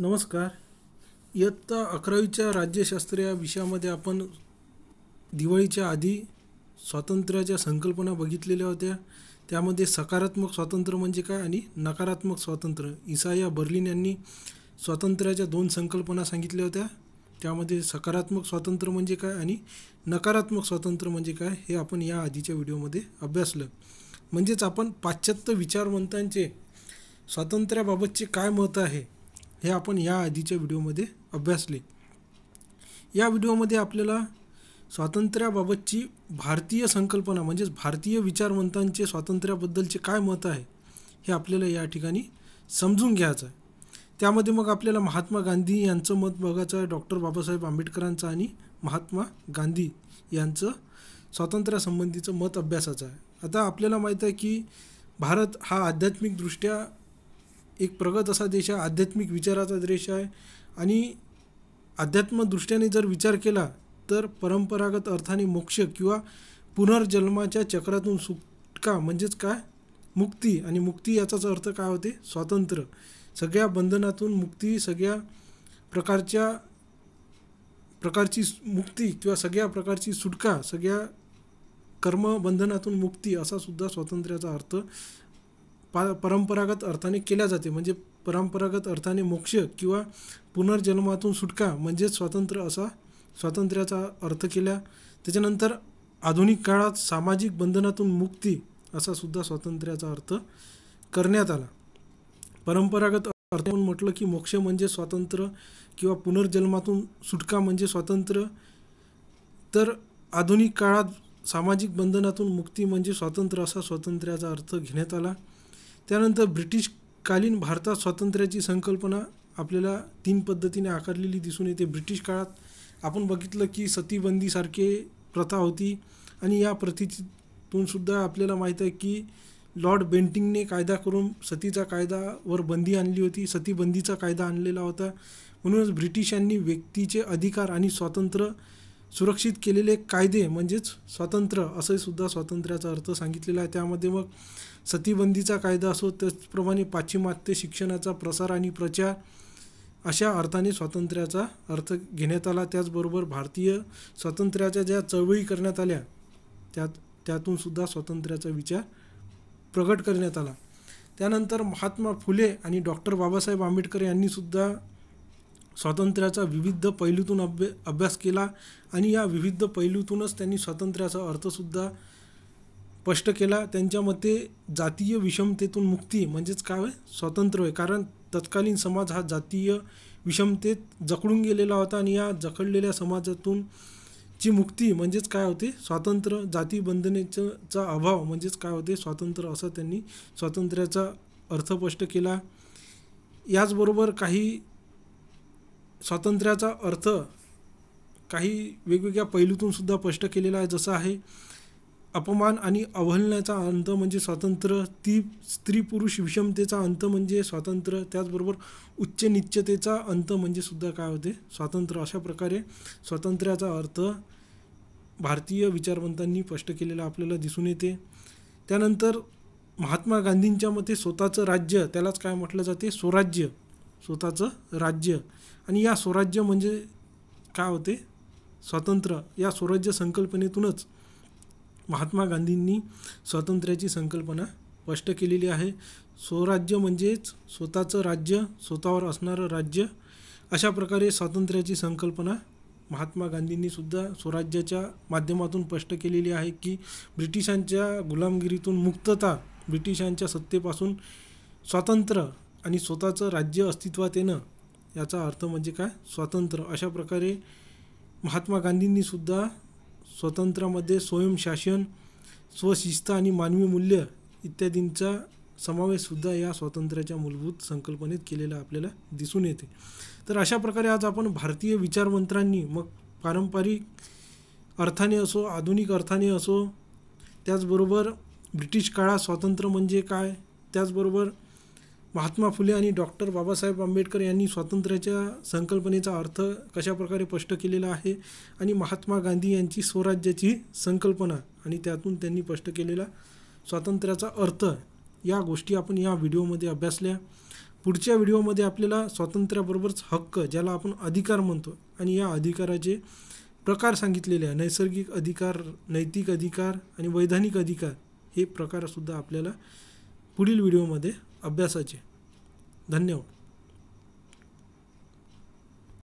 नमस्कार इयत्ता अकरावीच्या राज्यशास्त्र या विषयामध्ये आपण दिवाळीच्या आधी स्वातंत्र्याच्या संकल्पना बघितलेल्या होत्या त्यामध्ये सकारात्मक स्वातंत्र्य म्हणजे काय आणि नकारात्मक स्वातंत्र्य इसाया बर्लिन यांनी स्वातंत्र्याच्या दोन संकल्पना सांगितल्या होत्या त्यामध्ये सकारात्मक स्वातंत्र्य म्हणजे काय आणि नकारात्मक स्वातंत्र्य म्हणजे काय हे आपण या आधीच्या व्हिडिओमध्ये अभ्यासलं म्हणजेच आपण पाश्चात्य विचारवंतांचे स्वातंत्र्याबाबतचे काय मत आहे हे आपण या आधीच्या व्हिडिओमध्ये अभ्यासले या व्हिडिओमध्ये आपल्याला स्वातंत्र्याबाबतची भारतीय संकल्पना म्हणजेच भारतीय विचारवंतांचे स्वातंत्र्याबद्दलचे काय मत आहे हे आपल्याला या ठिकाणी समजून घ्यायचं आहे त्यामध्ये मग आपल्याला महात्मा गांधी यांचं मत बघायचं आहे डॉक्टर बाबासाहेब आंबेडकरांचं आणि महात्मा गांधी यांचं स्वातंत्र्यासंबंधीचं मत अभ्यासाचं आहे आता आपल्याला माहीत आहे की भारत हा आध्यात्मिकदृष्ट्या एक प्रगत असा देश आहे आध्यात्मिक विचाराचा देश आहे आणि अध्यात्मदृष्ट्याने जर विचार केला तर परंपरागत अर्थाने मोक्ष किंवा पुनर्जन्माच्या चक्रातून सुटका म्हणजेच काय मुक्ती आणि मुक्ती याचाच अर्थ काय होते स्वातंत्र्य सगळ्या बंधनातून मुक्ती सगळ्या प्रकारच्या प्रकारची मुक्ती किंवा सगळ्या प्रकारची सुटका सगळ्या कर्मबंधनातून मुक्ती असा सुद्धा स्वातंत्र्याचा अर्थ पा परंपरागत अर्थाने केल्या जाते म्हणजे परंपरागत अर्थाने मोक्ष किंवा पुनर्जन्मातून सुटका म्हणजेच स्वातंत्र्य असा स्वातंत्र्याचा अर्थ केला त्याच्यानंतर आधुनिक काळात सामाजिक बंधनातून मुक्ती असा सुद्धा स्वातंत्र्याचा अर्थ करण्यात आला परंपरागत अर्थ म्हटलं की मोक्ष म्हणजे स्वातंत्र्य किंवा पुनर्जन्मातून सुटका म्हणजे स्वातंत्र्य तर आधुनिक काळात सामाजिक बंधनातून मुक्ती म्हणजे स्वातंत्र्य असा स्वातंत्र्याचा अर्थ घेण्यात आला त्यानंतर ब्रिटिशकालीन भारतात स्वातंत्र्याची संकल्पना आपल्याला तीन पद्धतीने आकारलेली दिसून येते ब्रिटिश काळात आपण बघितलं की सतीबंदीसारखे प्रथा होती आणि या प्रथितूनसुद्धा सुद्धा आपल्याला माहीत आहे की लॉर्ड बेंटिंगने कायदा करून सतीचा कायदावर बंदी आणली होती सतीबंदीचा कायदा आणलेला होता म्हणूनच ब्रिटिशांनी व्यक्तीचे अधिकार आणि स्वातंत्र्य सुरक्षित केलेले कायदे म्हणजेच स्वातंत्र्य असंही सुद्धा स्वातंत्र्याचा अर्थ सांगितलेला आहे त्यामध्ये मग सतीबंदीचा कायदा असो त्याचप्रमाणे पाश्चिमात्य शिक्षणाचा प्रसार आणि प्रचार अशा अर्थाने स्वातंत्र्याचा अर्थ घेण्यात आला त्याचबरोबर भारतीय स्वातंत्र्याच्या ज्या चळवळी करण्यात आल्या त्यात त्यातून सुद्धा स्वातंत्र्याचा विचार प्रकट करण्यात आला त्यानंतर महात्मा फुले आणि डॉक्टर बाबासाहेब आंबेडकर यांनीसुद्धा स्वातंत्र्याचा विविध पैलूतून अभ्य अभ्यास केला आणि या विविध पैलूतूनच त्यांनी स्वातंत्र्याचा अर्थसुद्धा स्पष्ट केला त्यांच्या मते जातीय विषमतेतून मुक्ती म्हणजेच काय स्वातंत्र्य आहे कारण तत्कालीन समाज हा जातीय विषमतेत जखडून गेलेला होता आणि या जखडलेल्या समाजातून ची मुक्ती म्हणजेच काय होते स्वातंत्र्य जाती बंधनेचा अभाव म्हणजेच काय होते स्वातंत्र्य असं त्यांनी स्वातंत्र्याचा अर्थ स्पष्ट केला याचबरोबर काही स्वातंत्र्याचा अर्थ काही वेगवेगळ्या पैलूतून सुद्धा स्पष्ट केलेला आहे जसं आहे अपमान आणि अवहेलनाचा अंत म्हणजे स्वातंत्र्य ती स्त्री पुरुष विषमतेचा अंत म्हणजे स्वातंत्र्य त्याचबरोबर उच्च निश्चतेचा अंत म्हणजे सुद्धा काय होते स्वातंत्र्य अशा प्रकारे स्वातंत्र्याचा अर्थ भारतीय विचारवंतांनी स्पष्ट केलेला आपल्याला दिसून येते त्यानंतर महात्मा गांधींच्या मते स्वतःचं राज्य त्यालाच काय म्हटलं जाते स्वराज्य स्वतःचं राज्य आणि या स्वराज्य म्हणजे काय होते स्वातंत्र्य या स्वराज्य संकल्पनेतूनच महात्मा गांधींनी स्वातंत्र्याची संकल्पना स्पष्ट केलेली आहे स्वराज्य म्हणजेच स्वतःचं राज्य स्वतःवर असणारं राज्य अशा प्रकारे स्वातंत्र्याची संकल्पना महात्मा गांधींनी सुद्धा स्वराज्याच्या माध्यमातून स्पष्ट केलेली आहे की ब्रिटिशांच्या गुलामगिरीतून मुक्तता ब्रिटिशांच्या सत्तेपासून स्वातंत्र्य आणि स्वतःचं राज्य अस्तित्वात येणं याचा अर्थ म्हणजे काय स्वातंत्र्य अशा प्रकारे महात्मा गांधींनीसुद्धा स्वतंत्रामध्ये स्वयंशासन स्वशिस्त आणि मानवी मूल्य इत्यादींचा समावेशसुद्धा या स्वातंत्र्याच्या मूलभूत संकल्पनेत केलेला आपल्याला दिसून येते तर अशा प्रकारे आज आपण भारतीय विचारमंत्रांनी मग पारंपरिक अर्थाने असो आधुनिक अर्थाने असो त्याचबरोबर ब्रिटिश काळात स्वातंत्र्य म्हणजे काय त्याचबरोबर महात्मा फुले आणि डॉक्टर बाबासाहेब आंबेडकर यांनी स्वातंत्र्याच्या संकल्पनेचा अर्थ कशाप्रकारे स्पष्ट केलेला आहे आणि महात्मा गांधी यांची स्वराज्याची संकल्पना आणि त्यातून त्यांनी स्पष्ट केलेला स्वातंत्र्याचा अर्थ या गोष्टी आपण या व्हिडिओमध्ये अभ्यासल्या पुढच्या व्हिडिओमध्ये आपल्याला स्वातंत्र्याबरोबरच हक्क ज्याला आपण अधिकार म्हणतो आणि या अधिकाराचे प्रकार सांगितलेले आहे नैसर्गिक अधिकार नैतिक अधिकार आणि वैधानिक अधिकार हे प्रकारसुद्धा आपल्याला पुढील व्हिडिओमध्ये अभ्यासाचे धन्यवाद